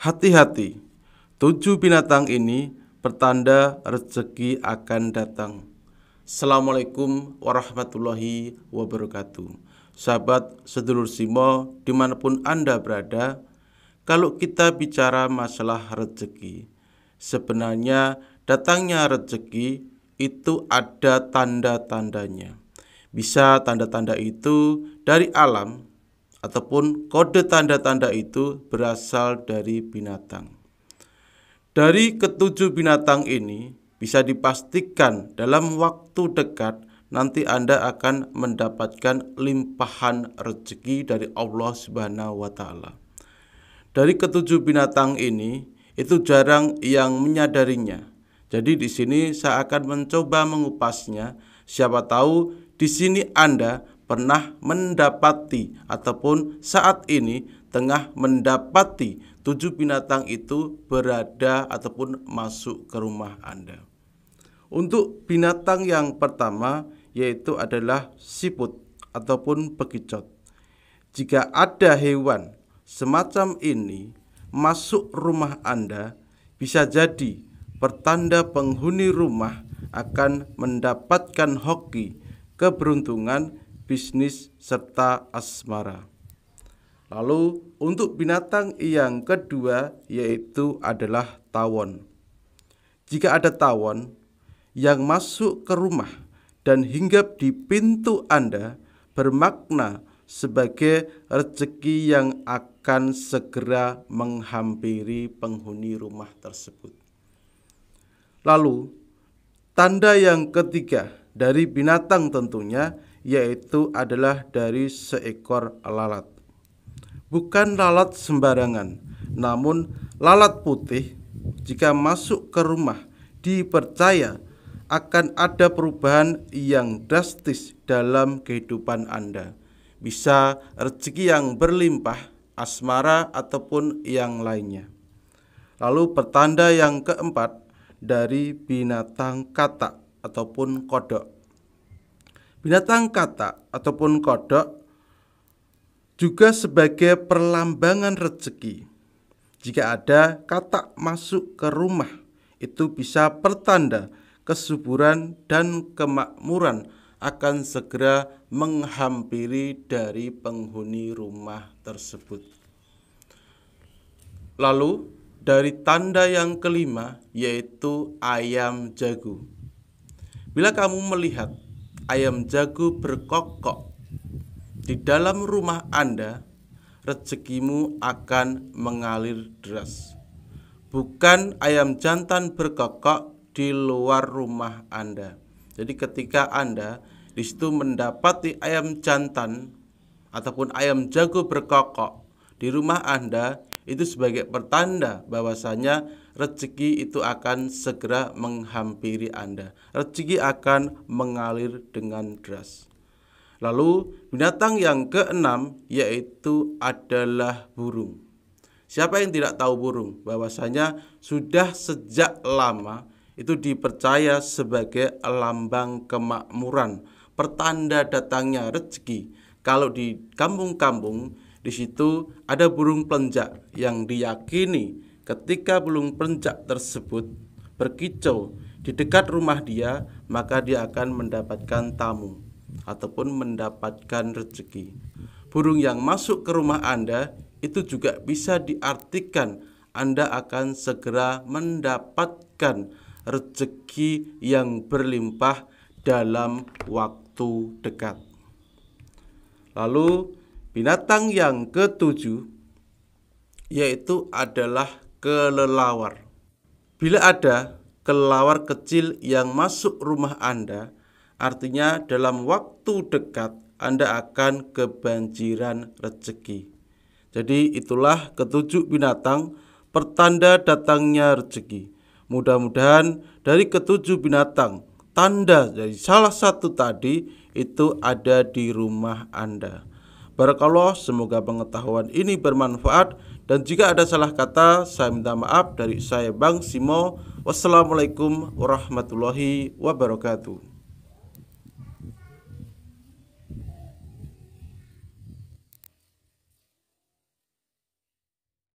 Hati-hati, tujuh binatang ini pertanda rezeki akan datang. Assalamualaikum warahmatullahi wabarakatuh. Sahabat sedulur Simo, dimanapun Anda berada, kalau kita bicara masalah rezeki, sebenarnya datangnya rezeki itu ada tanda-tandanya. Bisa tanda-tanda itu dari alam, ataupun kode tanda-tanda itu berasal dari binatang. Dari ketujuh binatang ini bisa dipastikan dalam waktu dekat nanti Anda akan mendapatkan limpahan rezeki dari Allah Subhanahu wa taala. Dari ketujuh binatang ini itu jarang yang menyadarinya. Jadi di sini saya akan mencoba mengupasnya. Siapa tahu di sini Anda pernah mendapati ataupun saat ini tengah mendapati tujuh binatang itu berada ataupun masuk ke rumah Anda. Untuk binatang yang pertama yaitu adalah siput ataupun bekicot. Jika ada hewan semacam ini masuk rumah Anda, bisa jadi pertanda penghuni rumah akan mendapatkan hoki, keberuntungan, bisnis, serta asmara. Lalu untuk binatang yang kedua yaitu adalah tawon. Jika ada tawon yang masuk ke rumah dan hinggap di pintu Anda bermakna sebagai rezeki yang akan segera menghampiri penghuni rumah tersebut. Lalu, tanda yang ketiga dari binatang tentunya yaitu adalah dari seekor lalat. Bukan lalat sembarangan, namun lalat putih jika masuk ke rumah dipercaya akan ada perubahan yang drastis dalam kehidupan Anda. Bisa rezeki yang berlimpah, asmara ataupun yang lainnya. Lalu pertanda yang keempat dari binatang katak ataupun kodok Binatang kata ataupun kodok juga sebagai perlambangan rezeki. Jika ada kata masuk ke rumah, itu bisa pertanda kesuburan dan kemakmuran akan segera menghampiri dari penghuni rumah tersebut. Lalu, dari tanda yang kelima yaitu ayam jago. Bila kamu melihat ayam jago berkokok di dalam rumah Anda, rezekimu akan mengalir deras. Bukan ayam jantan berkokok di luar rumah Anda. Jadi ketika Anda di situ mendapati ayam jantan ataupun ayam jago berkokok di rumah Anda, itu sebagai pertanda bahwasanya rezeki itu akan segera menghampiri Anda. Rezeki akan mengalir dengan deras. Lalu binatang yang keenam yaitu adalah burung. Siapa yang tidak tahu burung? Bahwasanya sudah sejak lama itu dipercaya sebagai lambang kemakmuran, pertanda datangnya rezeki. Kalau di kampung-kampung di situ ada burung pelenjak yang diyakini ketika burung pelenjak tersebut berkicau di dekat rumah dia, maka dia akan mendapatkan tamu ataupun mendapatkan rezeki. Burung yang masuk ke rumah Anda itu juga bisa diartikan Anda akan segera mendapatkan rezeki yang berlimpah dalam waktu dekat. Lalu Binatang yang ketujuh yaitu adalah kelelawar. Bila ada kelelawar kecil yang masuk rumah Anda, artinya dalam waktu dekat Anda akan kebanjiran rezeki. Jadi itulah ketujuh binatang pertanda datangnya rezeki. Mudah-mudahan dari ketujuh binatang, tanda dari salah satu tadi itu ada di rumah Anda. Barakallah, semoga pengetahuan ini bermanfaat dan jika ada salah kata saya minta maaf dari saya Bang Simo. Wassalamualaikum warahmatullahi wabarakatuh.